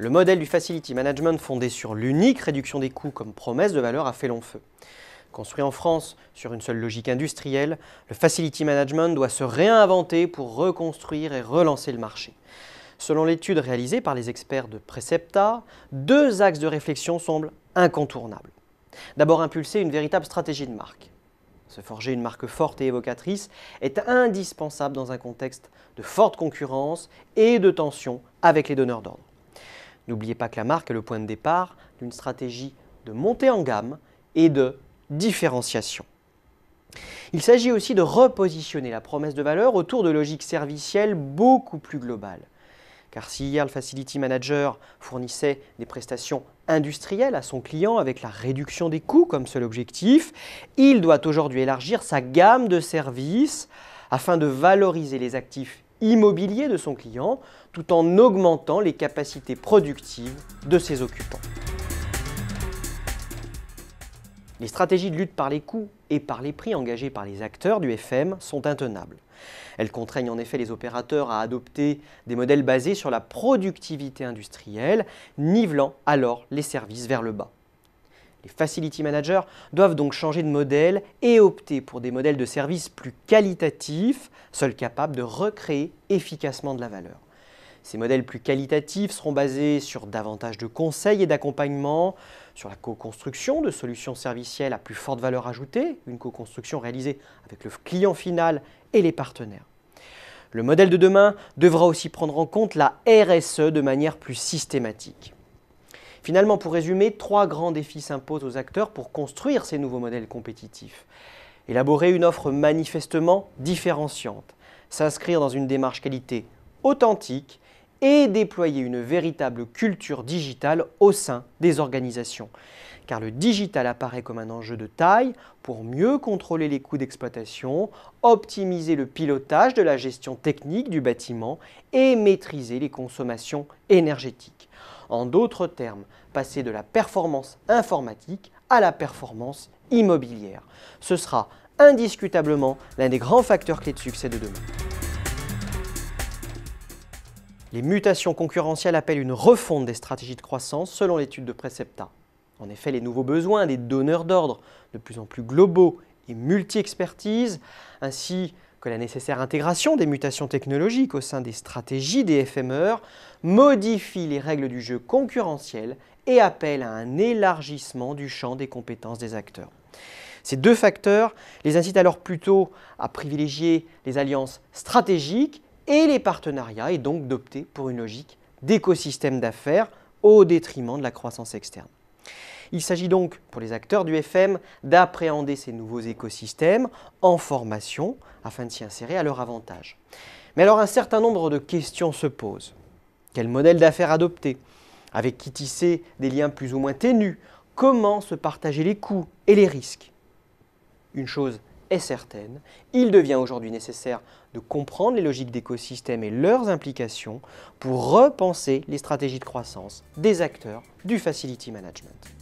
Le modèle du facility management fondé sur l'unique réduction des coûts comme promesse de valeur a fait long feu. Construit en France sur une seule logique industrielle, le facility management doit se réinventer pour reconstruire et relancer le marché. Selon l'étude réalisée par les experts de Precepta, deux axes de réflexion semblent incontournables. D'abord, impulser une véritable stratégie de marque. Se forger une marque forte et évocatrice est indispensable dans un contexte de forte concurrence et de tension avec les donneurs d'ordre. N'oubliez pas que la marque est le point de départ d'une stratégie de montée en gamme et de différenciation. Il s'agit aussi de repositionner la promesse de valeur autour de logiques servicielles beaucoup plus globales. Car si hier le Facility Manager fournissait des prestations industrielles à son client avec la réduction des coûts comme seul objectif, il doit aujourd'hui élargir sa gamme de services afin de valoriser les actifs immobilier de son client tout en augmentant les capacités productives de ses occupants. Les stratégies de lutte par les coûts et par les prix engagées par les acteurs du FM sont intenables. Elles contraignent en effet les opérateurs à adopter des modèles basés sur la productivité industrielle, nivelant alors les services vers le bas les facility managers doivent donc changer de modèle et opter pour des modèles de services plus qualitatifs, seuls capables de recréer efficacement de la valeur. Ces modèles plus qualitatifs seront basés sur davantage de conseils et d'accompagnement, sur la co-construction de solutions servicielles à plus forte valeur ajoutée, une co-construction réalisée avec le client final et les partenaires. Le modèle de demain devra aussi prendre en compte la RSE de manière plus systématique. Finalement, pour résumer, trois grands défis s'imposent aux acteurs pour construire ces nouveaux modèles compétitifs. Élaborer une offre manifestement différenciante, s'inscrire dans une démarche qualité authentique et déployer une véritable culture digitale au sein des organisations. Car le digital apparaît comme un enjeu de taille pour mieux contrôler les coûts d'exploitation, optimiser le pilotage de la gestion technique du bâtiment et maîtriser les consommations énergétiques. En d'autres termes, passer de la performance informatique à la performance immobilière. Ce sera indiscutablement l'un des grands facteurs clés de succès de demain. Les mutations concurrentielles appellent une refonte des stratégies de croissance selon l'étude de Precepta. En effet, les nouveaux besoins des donneurs d'ordre, de plus en plus globaux et multi-expertise, ainsi que la nécessaire intégration des mutations technologiques au sein des stratégies des FMER modifie les règles du jeu concurrentiel et appelle à un élargissement du champ des compétences des acteurs. Ces deux facteurs les incitent alors plutôt à privilégier les alliances stratégiques et les partenariats et donc d'opter pour une logique d'écosystème d'affaires au détriment de la croissance externe. Il s'agit donc pour les acteurs du FM d'appréhender ces nouveaux écosystèmes en formation afin de s'y insérer à leur avantage. Mais alors un certain nombre de questions se posent. Quel modèle d'affaires adopter Avec qui tisser des liens plus ou moins ténus Comment se partager les coûts et les risques Une chose est certaine, il devient aujourd'hui nécessaire de comprendre les logiques d'écosystèmes et leurs implications pour repenser les stratégies de croissance des acteurs du facility management.